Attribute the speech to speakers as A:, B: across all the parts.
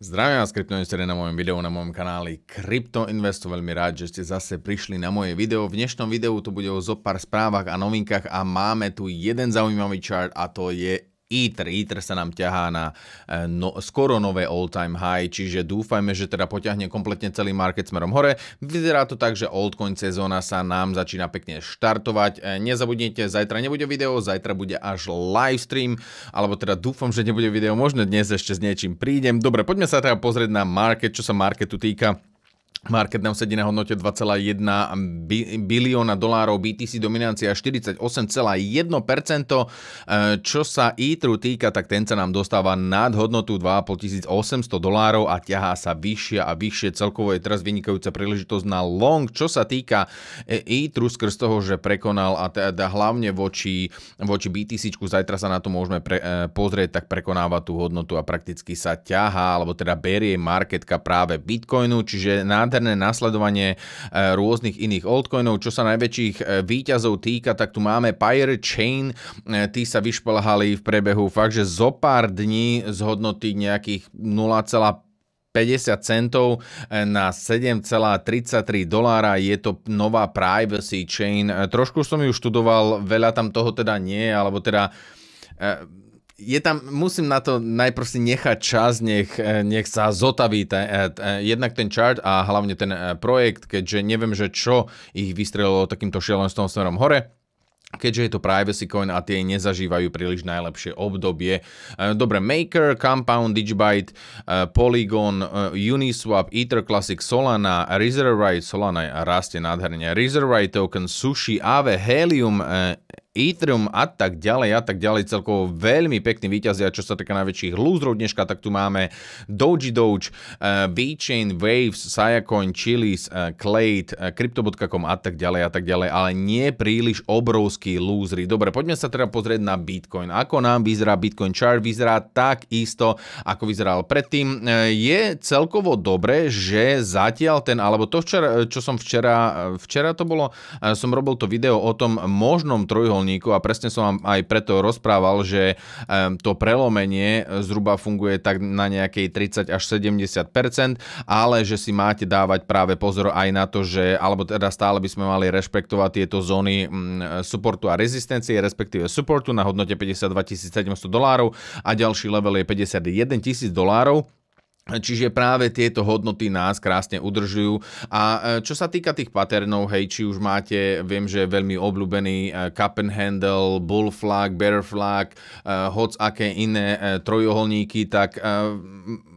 A: Zdravím vás kryptoinvestori na mojom videu na mojom kanáli Kryptoinvestu. Veľmi rád, že ste zase prišli na moje video. V dnešnom videu to bude o zo pár správach a novinkách a máme tu jeden zaujímavý chart a to je ITR. E ITR e sa nám ťahá na e, no, skoro nové all-time high, čiže dúfajme, že teda poťahne kompletne celý market smerom hore. Vyzerá to tak, že altcoin sezóna sa nám začína pekne štartovať. Nezabudnite, zajtra nebude video, zajtra bude až live stream, alebo teda dúfam, že nebude video, možno dnes ešte s niečím prídem. Dobre, poďme sa teda pozrieť na market, čo sa marketu týka. Market Now sedí na hodnote 2,1 bilióna dolárov, BTC dominancia 48,1%. E, čo sa e-tru týka, tak ten sa nám dostáva nad hodnotu 2800 dolárov a ťahá sa vyššie a vyššie. Celkovo je teraz vynikajúca príležitosť na long. Čo sa týka e, e-tru skrz toho, že prekonal a teda hlavne voči, voči BTC, zajtra sa na to môžeme pre, e, pozrieť, tak prekonáva tú hodnotu a prakticky sa ťahá, alebo teda berie marketka práve Bitcoinu, čiže nad nádherné následovanie e, rôznych iných altcoinov. Čo sa najväčších e, výťazov týka, tak tu máme Pyre Chain, e, tí sa vyšplhali v prebehu fakt, že zo pár dní z hodnoty nejakých 0,5 50 centov na 7,33 dolára. Je to nová privacy chain. Trošku som ju študoval, veľa tam toho teda nie, alebo teda je tam, musím na to najprv si nechať čas, nech, e, nech sa zotaví ten, e, jednak ten chart a hlavne ten e, projekt, keďže neviem, že čo ich vystrelilo takýmto šielenstvom smerom hore keďže je to privacy coin a tie nezažívajú príliš najlepšie obdobie. Dobre, Maker, Compound, Digibyte, Polygon, Uniswap, Ether Classic, Solana, Reserve Solana rastie nádherne, Reserve Token, Sushi, Aave, Helium, Ethereum a tak ďalej a tak ďalej. Celkovo veľmi pekný výťazia, čo sa týka najväčších lúzrov dneška, tak tu máme Doji Doge, uh, Waves, Sayacoin, Chilis, uh, Clade, uh, eh, Crypto.com a tak ďalej a tak ďalej, ale nie príliš obrovský lúzry. Dobre, poďme sa teda pozrieť na Bitcoin. Ako nám vyzerá Bitcoin chart? Vyzerá tak isto, ako vyzeral predtým. Uh, je celkovo dobre, že zatiaľ ten, alebo to, včera, čo som včera, včera to bolo, uh, som robil to video o tom možnom trojho reholníkov a presne som vám aj preto rozprával, že to prelomenie zhruba funguje tak na nejakej 30 až 70 ale že si máte dávať práve pozor aj na to, že alebo teda stále by sme mali rešpektovať tieto zóny mm, supportu a rezistencie, respektíve supportu na hodnote 52 700 dolárov a ďalší level je 51 000 dolárov Čiže práve tieto hodnoty nás krásne udržujú. A e, čo sa týka tých paternov, hej, či už máte, viem, že veľmi obľúbený e, cup and handle, bull flag, bear flag, e, hoc aké iné trojuholníky, tak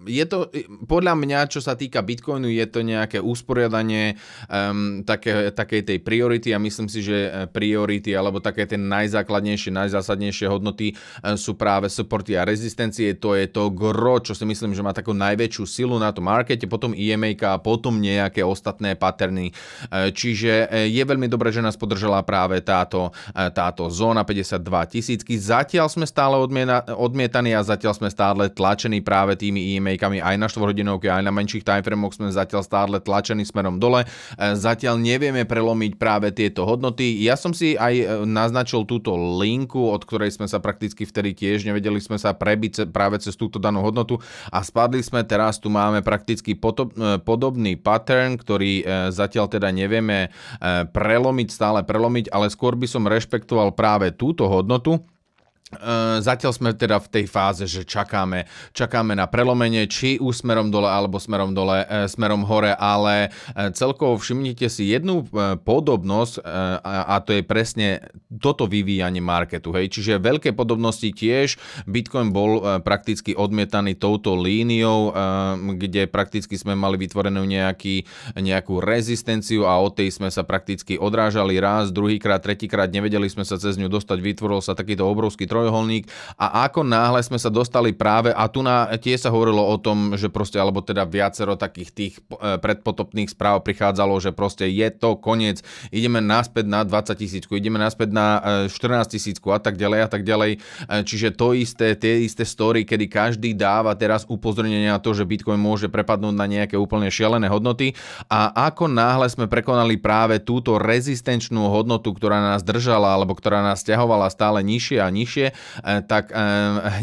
A: je to, podľa mňa, čo sa týka Bitcoinu, je to nejaké usporiadanie um, také, takej tej priority a myslím si, že e, priority alebo také tie najzákladnejšie, najzásadnejšie hodnoty e, sú práve supporty a rezistencie. To je to gro, čo si myslím, že má takú najväčšiu silu na tom markete, potom IMA e a potom nejaké ostatné paterny. Čiže je veľmi dobré, že nás podržala práve táto, táto zóna 52 tisícky. Zatiaľ sme stále odmietaní a zatiaľ sme stále tlačení práve tými EMA dynamikami aj na 4 hodinovke, aj na menších timeframoch sme zatiaľ stále tlačení smerom dole. E, zatiaľ nevieme prelomiť práve tieto hodnoty. Ja som si aj e, naznačil túto linku, od ktorej sme sa prakticky vtedy tiež nevedeli sme sa prebiť práve cez túto danú hodnotu a spadli sme teraz, tu máme prakticky potop, e, podobný pattern, ktorý zatiaľ teda nevieme prelomiť, stále prelomiť, ale skôr by som rešpektoval práve túto hodnotu, Eh, zatiaľ sme teda v tej fáze, že čakáme, čakáme na prelomenie, či už smerom dole, alebo smerom dole, eh, smerom hore, ale eh, celkovo všimnite si jednu podobnosť a to je presne toto vyvíjanie marketu. Hej. Čiže veľké podobnosti tiež. Bitcoin bol prakticky odmietaný touto líniou, kde prakticky sme mali vytvorenú nejaký, nejakú rezistenciu a od tej sme sa prakticky odrážali raz, druhýkrát, tretíkrát, nevedeli sme sa cez ňu dostať, vytvoril sa takýto obrovský troj trojuholník a ako náhle sme sa dostali práve, a tu na, tie sa hovorilo o tom, že proste, alebo teda viacero takých tých e, predpotopných správ prichádzalo, že proste je to koniec, ideme naspäť na 20 tisícku, ideme naspäť na 14 e, tisícku a tak ďalej a tak ďalej. E, čiže to isté, tie isté story, kedy každý dáva teraz upozornenie na to, že Bitcoin môže prepadnúť na nejaké úplne šialené hodnoty a ako náhle sme prekonali práve túto rezistenčnú hodnotu, ktorá nás držala alebo ktorá nás ťahovala stále nižšie a nižšie, lepšie, tak e,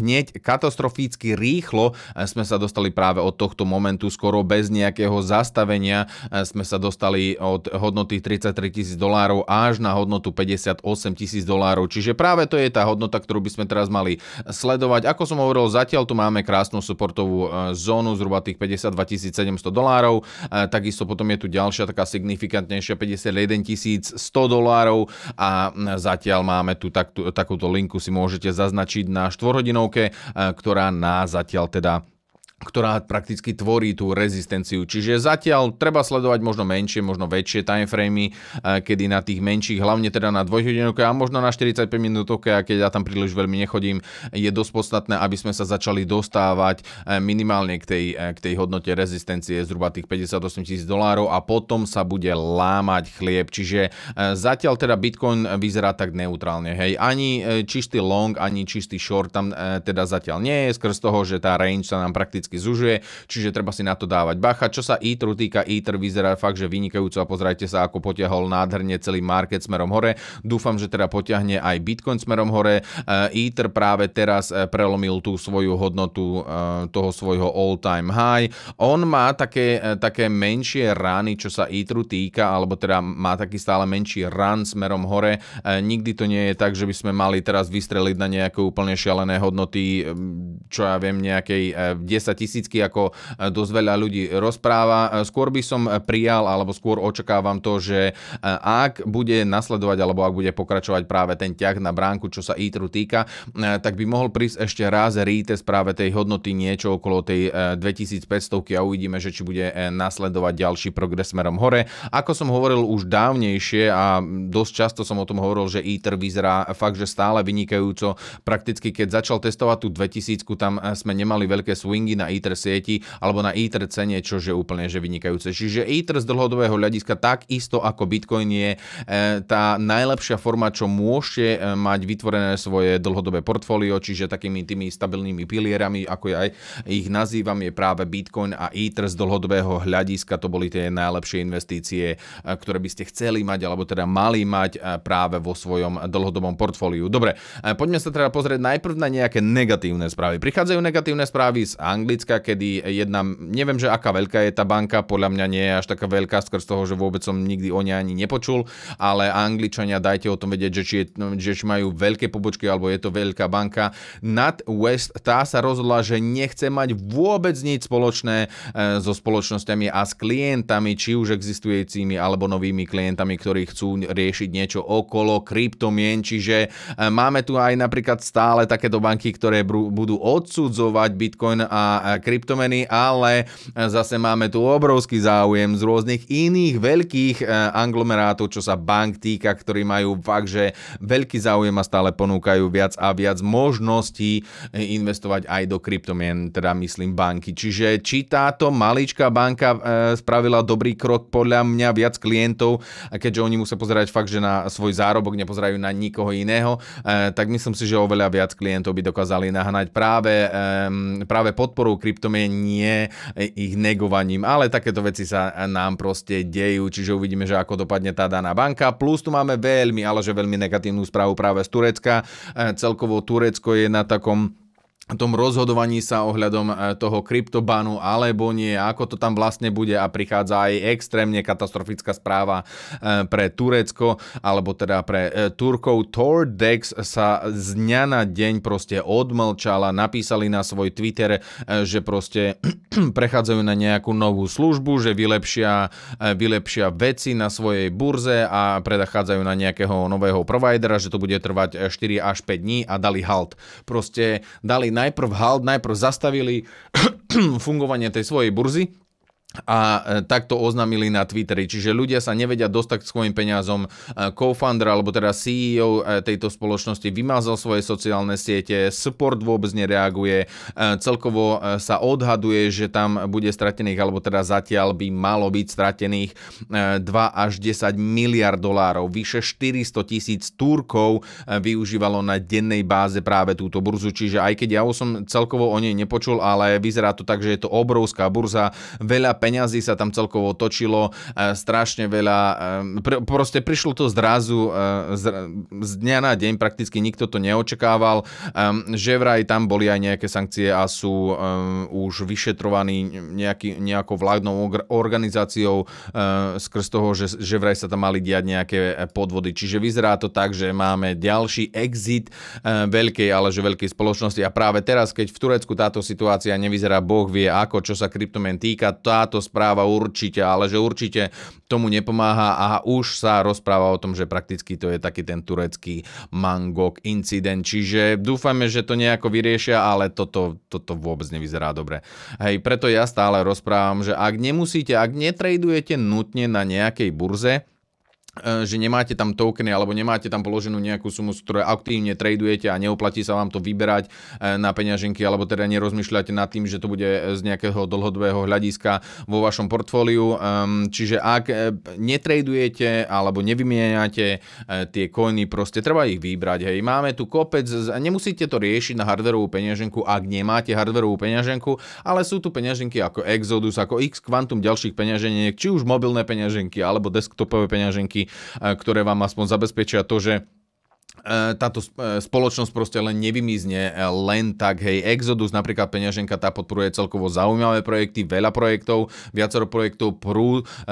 A: hneď katastroficky rýchlo e, sme sa dostali práve od tohto momentu, skoro bez nejakého zastavenia e, sme sa dostali od hodnoty 33 tisíc dolárov až na hodnotu 58 tisíc dolárov. Čiže práve to je tá hodnota, ktorú by sme teraz mali sledovať. Ako som hovoril, zatiaľ tu máme krásnu supportovú zónu, zhruba tých 52 700 dolárov. Takisto potom je tu ďalšia taká signifikantnejšia 51 100 dolárov a zatiaľ máme tu tak, takúto linku si môžete môžete zaznačiť na štvorhodinovke, e, ktorá nás zatiaľ teda ktorá prakticky tvorí tú rezistenciu. Čiže zatiaľ treba sledovať možno menšie, možno väčšie timeframey, eh, kedy na tých menších, hlavne teda na dvojhodinovke a možno na 45 minútovke, a keď ja tam príliš veľmi nechodím, je dosť podstatné, aby sme sa začali dostávať eh, minimálne k tej, eh, k tej hodnote rezistencie zhruba tých 58 tisíc dolárov a potom sa bude lámať chlieb. Čiže zatiaľ teda Bitcoin vyzerá tak neutrálne. Hej, ani čistý long, ani čistý short tam teda zatiaľ nie je, skrz toho, že tá range sa nám prakticky drasticky zužuje, čiže treba si na to dávať bacha. Čo sa ITR e týka, ITR e vyzerá fakt, že vynikajúco a pozrite sa, ako potiahol nádherne celý market smerom hore. Dúfam, že teda potiahne aj Bitcoin smerom hore. ITR e, práve teraz prelomil tú svoju hodnotu toho svojho all-time high. On má také, také menšie rány, čo sa ITR týka, alebo teda má taký stále menší run smerom hore. Nikdy to nie je tak, že by sme mali teraz vystreliť na nejaké úplne šialené hodnoty, čo ja viem, nejakej 10 tisícky, ako e, dosť veľa ľudí rozpráva. E, skôr by som e, prijal, alebo skôr očakávam to, že ak bude nasledovať, alebo ak bude pokračovať práve ten ťah na bránku, čo sa e-tru týka, tak by mohol prísť ešte raz z práve tej hodnoty niečo okolo tej 2500 a uvidíme, že či bude nasledovať ďalší progres smerom hore. Ako som hovoril už dávnejšie a dosť často som o tom hovoril, že ITER vyzerá fakt, že stále vynikajúco. Prakticky keď začal testovať tú 2000, tam sme nemali veľké swingy na na ITER sieti alebo na ITER cene, čo je úplne že vynikajúce. Čiže ITER z dlhodobého hľadiska takisto ako Bitcoin je e, tá najlepšia forma, čo môžete e, mať vytvorené svoje dlhodobé portfólio, čiže takými tými stabilnými pilierami, ako ja aj ich nazývam, je práve Bitcoin a ITER z dlhodobého hľadiska. To boli tie najlepšie investície, e, ktoré by ste chceli mať, alebo teda mali mať práve vo svojom dlhodobom portfóliu. Dobre, poďme sa teda pozrieť najprv na nejaké negatívne správy. Prichádzajú negatívne správy z Anglicka, anglická, kedy jedna, neviem, že aká veľká je tá banka, podľa mňa nie je až taká veľká skrz toho, že vôbec som nikdy o nej ani nepočul, ale Angličania dajte o tom vedieť, že či, je, no, že či majú veľké pobočky alebo je to veľká banka. Nad West tá sa rozhodla, že nechce mať vôbec nič spoločné e, so spoločnosťami a s klientami, či už existujúcimi alebo novými klientami, ktorí chcú riešiť niečo okolo kryptomien, čiže e, máme tu aj napríklad stále takéto banky, ktoré budú odsudzovať Bitcoin a kryptomeny, ale zase máme tu obrovský záujem z rôznych iných veľkých e, anglomerátov, čo sa bank týka, ktorí majú fakt, že veľký záujem a stále ponúkajú viac a viac možností e, investovať aj do kryptomien, teda myslím banky. Čiže či táto maličká banka e, spravila dobrý krok podľa mňa viac klientov, keďže oni musia pozerať fakt, že na svoj zárobok nepozerajú na nikoho iného, tak myslím si, že oveľa viac klientov by dokázali nahnať práve, práve podporu podporou kryptomien, nie ich negovaním, ale takéto veci sa nám proste dejú, čiže uvidíme, že ako dopadne tá daná banka. Plus tu máme veľmi, ale že veľmi negatívnu správu práve z Turecka. E, celkovo Turecko je na takom tom rozhodovaní sa ohľadom e, toho kryptobanu alebo nie, ako to tam vlastne bude a prichádza aj extrémne katastrofická správa e, pre Turecko alebo teda pre e, Turkov. Tordex sa z dňa na deň proste odmlčala, napísali na svoj Twitter, že proste prechádzajú na nejakú novú službu, že vylepšia, vylepšia veci na svojej burze a predachádzajú na nejakého nového providera, že to bude trvať 4 až 5 dní a dali halt. Proste dali na najprv halt, najprv zastavili fungovanie tej svojej burzy, a e, takto oznámili na Twitteri. Čiže ľudia sa nevedia dostať k svojim peniazom. E, co-founder, alebo teda CEO e, tejto spoločnosti vymazal svoje sociálne siete, support vôbec nereaguje, celkovo sa odhaduje, že tam bude stratených, alebo teda zatiaľ by malo byť stratených 2 až 10 miliard dolárov. Vyše 400 tisíc Turkov využívalo na dennej báze práve túto burzu, čiže aj keď ja už som celkovo o nej nepočul, ale vyzerá to tak, že je to obrovská burza, veľa peňazí sa tam celkovo točilo, e, strašne veľa, e, pr- proste prišlo to zrazu, e, z, z dňa na deň prakticky nikto to neočakával, že vraj tam boli aj nejaké sankcie a sú už vyšetrovaní nejaký, nejakou vládnou organizáciou skrz toho, že, že vraj sa tam mali diať nejaké podvody. Čiže vyzerá to tak, že máme ďalší exit veľkej, ale že veľkej spoločnosti a práve teraz, keď v Turecku táto situácia nevyzerá boh vie ako, čo sa kryptomen týka, táto táto správa určite, ale že určite tomu nepomáha a už sa rozpráva o tom, že prakticky to je taký ten turecký Mangok incident. Čiže dúfame, že to nejako vyriešia, ale toto, toto vôbec nevyzerá dobre. Hej, preto ja stále rozprávam, že ak nemusíte, ak netradujete nutne na nejakej burze, E, že nemáte tam tokeny alebo nemáte tam položenú nejakú sumu, z ktorej aktívne tradujete a neoplatí sa vám to vyberať e, na peňaženky alebo teda nerozmýšľate nad tým, že to bude e, z nejakého dlhodobého hľadiska vo vašom portfóliu. Ehm, čiže ak netradujete alebo nevymieňate tie koiny, proste treba ich vybrať. Hej. Máme tu kopec, nemusíte to riešiť na hardverovú peňaženku, ak nemáte hardverovú peňaženku, ale sú tu peňaženky ako Exodus, ako X kvantum ďalších peňaženiek, či už mobilné peňaženky alebo desktopové peňaženky ktoré vám aspoň zabezpečia to, že e, táto e, spoločnosť proste len nevymizne e, len tak, hej, Exodus napríklad peňaženka, tá podporuje celkovo zaujímavé projekty, veľa projektov, viacero projektov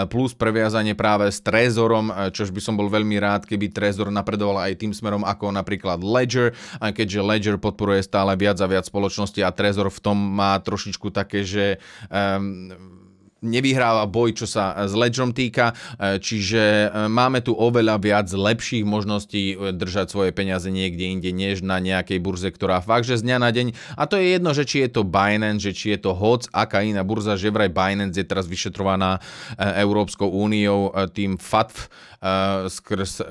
A: plus previazanie práve s Trezorom, čož by som bol veľmi rád, keby Trezor napredoval aj tým smerom ako napríklad Ledger, a keďže Ledger podporuje stále viac a viac spoločnosti a Trezor v tom má trošičku také, že um, nevyhráva boj, čo sa e, s ledžom týka, e, čiže e, máme tu oveľa viac lepších možností držať svoje peniaze niekde inde, než na nejakej burze, ktorá fakt, že z dňa na deň, a to je jedno, že či je to Binance, že či je to hoc, aká iná burza, že vraj Binance je teraz vyšetrovaná Európskou úniou tým FATF skrz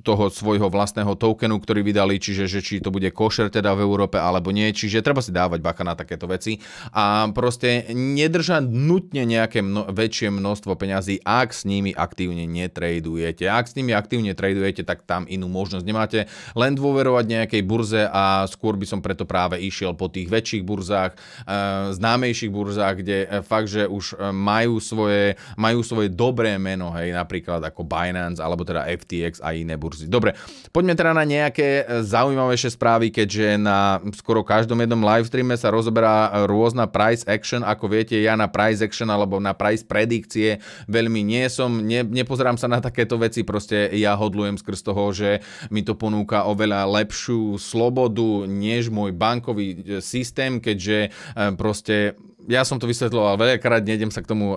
A: toho svojho vlastného tokenu, ktorý vydali, čiže že či to bude košer teda v Európe alebo nie, čiže treba si dávať baka na takéto veci a proste nedržať nutne nejaké mno, väčšie množstvo peňazí, ak s nimi aktívne netradujete. Ak s nimi aktívne tradujete, tak tam inú možnosť nemáte. Len dôverovať nejakej burze a skôr by som preto práve išiel po tých väčších burzách, eh, známejších burzách, kde eh, fakt, že už eh, majú svoje, majú svoje dobré meno, hej, napríklad ako Binance alebo teda FTX a iné burzy. Dobre, poďme teda na nejaké zaujímavejšie správy, keďže na skoro každom jednom livestreame sa rozoberá rôzna price action, ako viete, ja na price action alebo na price predikcie veľmi nie som, ne, nepozerám sa na takéto veci, proste ja hodlujem skrz toho, že mi to ponúka oveľa lepšiu slobodu než môj bankový e, systém, keďže e, proste ja som to vysvetľoval veľakrát, nejdem sa k tomu, um,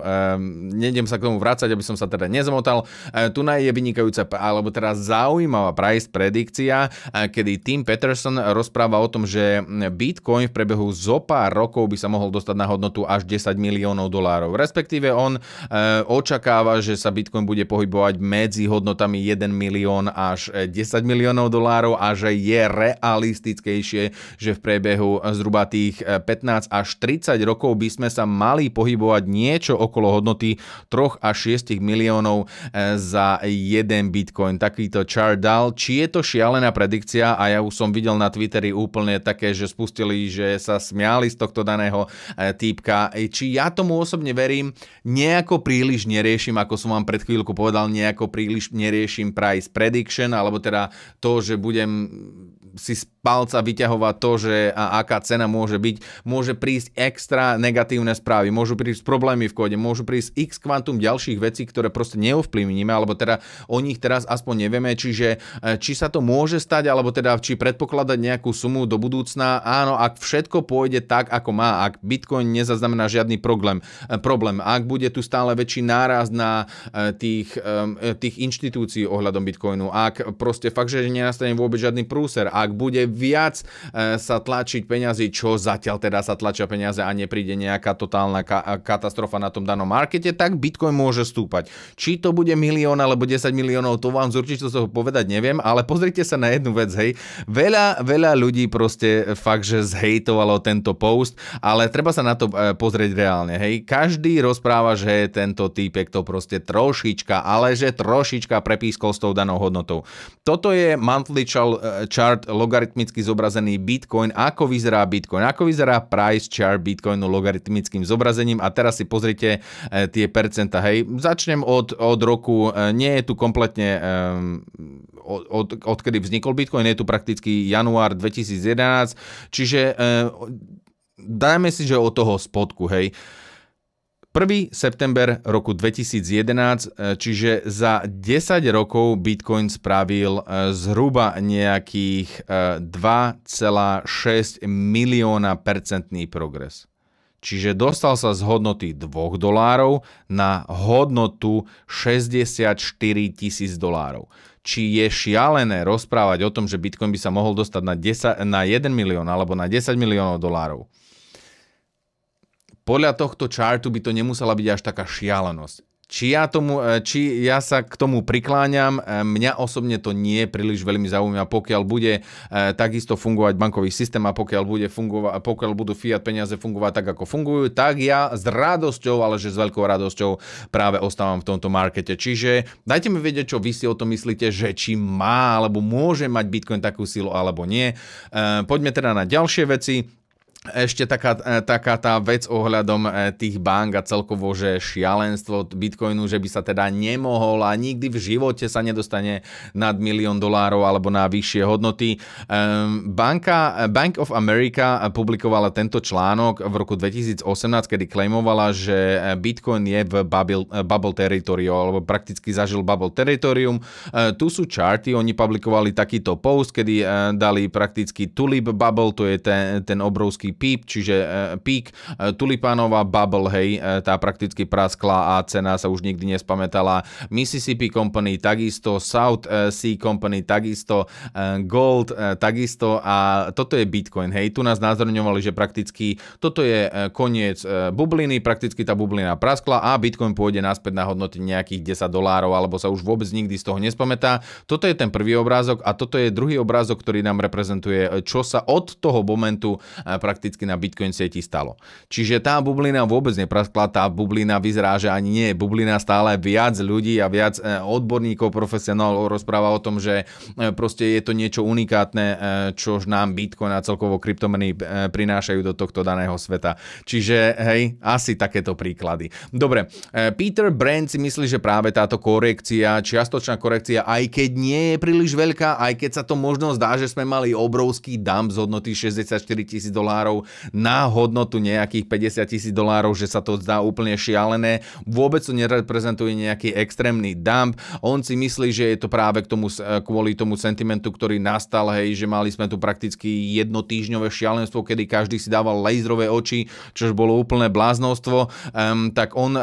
A: nejdem sa k tomu vrácať, aby som sa teda nezamotal. Uh, tu e je vynikajúca, alebo teda zaujímavá price predikcia, uh, kedy Tim Peterson rozpráva o tom, že mm, Bitcoin v prebehu zo pár rokov by sa mohol dostať na hodnotu až 10 miliónov dolárov. Respektíve on uh, očakáva, že sa Bitcoin bude pohybovať medzi hodnotami 1 milión až 10 e, miliónov dolárov a že je realistickejšie, že v priebehu zhruba tých 15 e, až 30 rokov rokov by sme sa mali pohybovať niečo okolo hodnoty 3 až 6 miliónov e, za jeden bitcoin. Takýto chart dal. Či je to šialená predikcia a ja už som videl na Twitteri úplne také, že spustili, že sa smiali z tohto daného e, týpka. E, či ja tomu osobne verím, nejako príliš neriešim, ako som vám pred chvíľku povedal, nejako príliš neriešim price prediction, alebo teda to, že budem si z palca vyťahovať to, že a aká cena môže byť. Môže prísť extra negatívne správy, môžu prísť problémy v kóde, môžu prísť x kvantum ďalších vecí, ktoré proste neovplyvníme, alebo teda o nich teraz aspoň nevieme, čiže e, či sa to môže stať, alebo teda či predpokladať nejakú sumu do budúcna. Áno, ak všetko pôjde tak, ako má, ak Bitcoin nezaznamená žiadny problém, e, problém ak bude tu stále väčší náraz na e, tých, tých inštitúcií ohľadom Bitcoinu, ak proste fakt, že nenastane vôbec žiadny prúser, ak ak bude viac e, sa tlačiť peniazy, čo zatiaľ teda sa tlačia peniaze a nepríde nejaká totálna ka- katastrofa na tom danom markete, tak Bitcoin môže stúpať. Či to bude milión alebo 10 miliónov, to vám z toho povedať neviem, ale pozrite sa na jednu vec, hej. Veľa, veľa ľudí proste fakt, že zhejtovalo tento post, ale treba sa na to e, pozrieť reálne, hej. Každý rozpráva, že tento týpek to proste trošička, ale že trošička prepískol s tou danou hodnotou. Toto je monthly e, chart logaritmicky zobrazený Bitcoin, ako vyzerá Bitcoin, ako vyzerá price chart Bitcoinu logaritmickým zobrazením a teraz si pozrite e, tie percenta. Hej, začnem od, od roku, e, nie je tu kompletne e, od, od, odkedy vznikol Bitcoin, je tu prakticky január 2011, čiže dajme si, že od toho spodku, hej. 1. september roku 2011, e, čiže za 10 rokov Bitcoin spravil e, zhruba nejakých 2,6 e, milióna percentný progres. Čiže dostal sa z hodnoty 2 dolárov na hodnotu 64 tisíc dolárov. Či je šialené rozprávať o tom, že Bitcoin by sa mohol dostať na, 10, na 1 milión alebo na 10 miliónov dolárov podľa tohto chartu by to nemusela byť až taká šialenosť. Či ja, tomu, e, či ja sa k tomu prikláňam, e, mňa osobne to nie je príliš veľmi zaujímavé, pokiaľ bude e, takisto fungovať bankový systém a pokiaľ, bude fungova, pokiaľ budú fiat peniaze fungovať tak, ako fungujú, tak ja s radosťou, ale že s veľkou radosťou práve ostávam v tomto markete. Čiže dajte mi vedieť, čo vy si o tom myslíte, že či má alebo môže mať Bitcoin takú silu alebo nie. Poďme teda na ďalšie veci ešte taká, e, taká tá vec ohľadom e, tých bank a celkovo, že šialenstvo Bitcoinu, že by sa teda nemohol a nikdy v živote sa nedostane nad milión dolárov alebo na vyššie hodnoty. Ehm, banka, Bank of America publikovala tento článok v roku 2018, kedy klejmovala, že Bitcoin je v e, bubble, bubble teritoriu alebo prakticky zažil bubble teritorium. Tu sú čarty, oni publikovali takýto post, kedy dali prakticky tulip bubble, to je ten, ten obrovský píp, čiže e, pík e, tulipánová bubble, hej, e, tá prakticky praskla a cena sa už nikdy nespamätala. Mississippi Company takisto, South Sea Company takisto, Gold takisto a toto je Bitcoin, hej. Tu nás názorňovali, že prakticky toto je koniec bubliny, prakticky tá bublina praskla a Bitcoin pôjde naspäť na hodnoty nejakých 10 dolárov alebo sa už vôbec nikdy z toho nespamätá. Toto je ten prvý obrázok a toto je druhý obrázok, ktorý nám reprezentuje, čo sa od toho momentu prakticky prakticky na Bitcoin sieti stalo. Čiže tá bublina vôbec nepraskla, tá bublina vyzerá, že ani nie je bublina, stále viac ľudí a viac e, odborníkov, profesionálov rozpráva o tom, že e, proste je to niečo unikátne, e, čo nám Bitcoin a celkovo kryptomeny prinášajú do tohto daného sveta. Čiže hej, asi takéto príklady. Dobre, Peter Brand si myslí, že práve táto korekcia, čiastočná korekcia, aj keď nie je príliš veľká, aj keď sa to možno zdá, že sme mali obrovský dump z hodnoty 64 tisíc dolárov, dolárov na hodnotu nejakých 50 tisíc dolárov, že sa to zdá úplne šialené. Vôbec to nereprezentuje nejaký extrémny dump. On si myslí, že je to práve k tomu, kvôli tomu sentimentu, ktorý nastal, hej, že mali sme tu prakticky jednotýžňové šialenstvo, kedy každý si dával lejzrové oči, čo bolo úplné bláznostvo. Um, tak on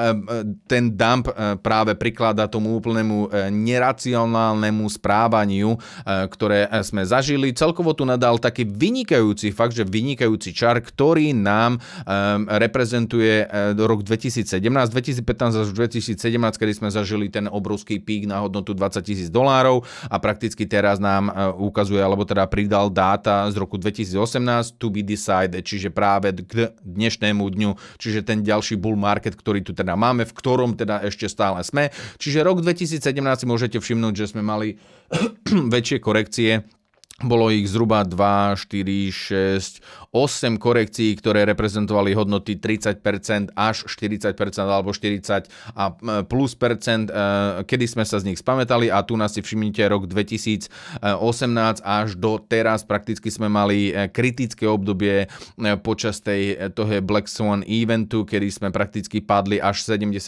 A: ten dump eh, práve prikladá tomu úplnému eh, neracionálnemu správaniu, eh, ktoré sme zažili. Celkovo tu nadal taký vynikajúci, fakt, že vynikajúci čar, ktorý nám ehm, reprezentuje e, rok 2017, 2015 až 2017, kedy sme zažili ten obrovský pík na hodnotu 20 tisíc dolárov a prakticky teraz nám e, ukazuje, alebo teda pridal dáta z roku 2018 to be decided, čiže práve k dnešnému dňu, čiže ten ďalší bull market, ktorý tu teda máme, v ktorom teda ešte stále sme. Čiže rok 2017 si môžete všimnúť, že sme mali väčšie korekcie bolo ich zhruba 2, 4, 6, 8 korekcií, ktoré reprezentovali hodnoty 30% až 40% alebo 40 a plus percent, e, kedy sme sa z nich spamätali a tu nás si všimnite rok 2018 až do teraz prakticky sme mali e, kritické obdobie e, počas tej, toho Black Swan eventu, kedy sme prakticky padli až 72%,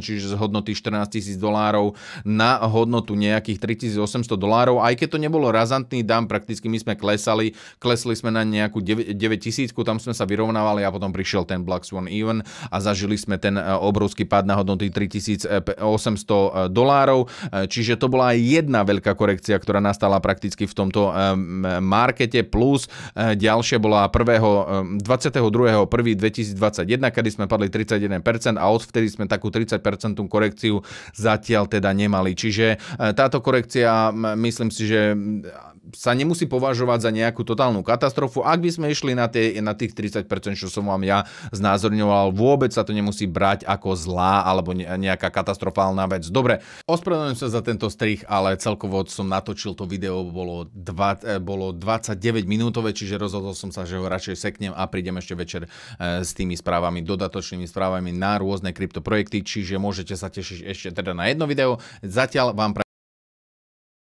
A: čiže z hodnoty 14 tisíc dolárov na hodnotu nejakých 3800 dolárov, aj keď to nebolo razantný dám, prakticky my sme klesali, klesli sme na nejakú 9, 9000, tam sme sa vyrovnávali a potom prišiel ten Black Swan Even a zažili sme ten e, obrovský pád na hodnoty 3800 e, e, dolárov, čiže to bola aj jedna veľká korekcia, ktorá nastala prakticky v tomto markete, plus ďalšia bola 22.1.2021, kedy sme padli 31% a odvtedy sme takú 30% korekciu zatiaľ teda nemali. Čiže táto korekcia, myslím si, že sa nemusí považovať za nejakú totálnu katastrofu. Ak by sme išli na, tie, na tých 30%, čo som vám ja znázorňoval, vôbec sa to nemusí brať ako zlá alebo nejaká katastrofálna vec. Dobre, ospravedlňujem sa za tento strich, ale celkovo som natočil to video, bolo, dva, e, bolo 29 minútové, čiže rozhodol som sa, že ho radšej seknem a prídem ešte večer e, s tými správami, dodatočnými správami na rôzne kryptoprojekty, čiže môžete sa tešiť ešte teda na jedno video. Zatiaľ vám pre...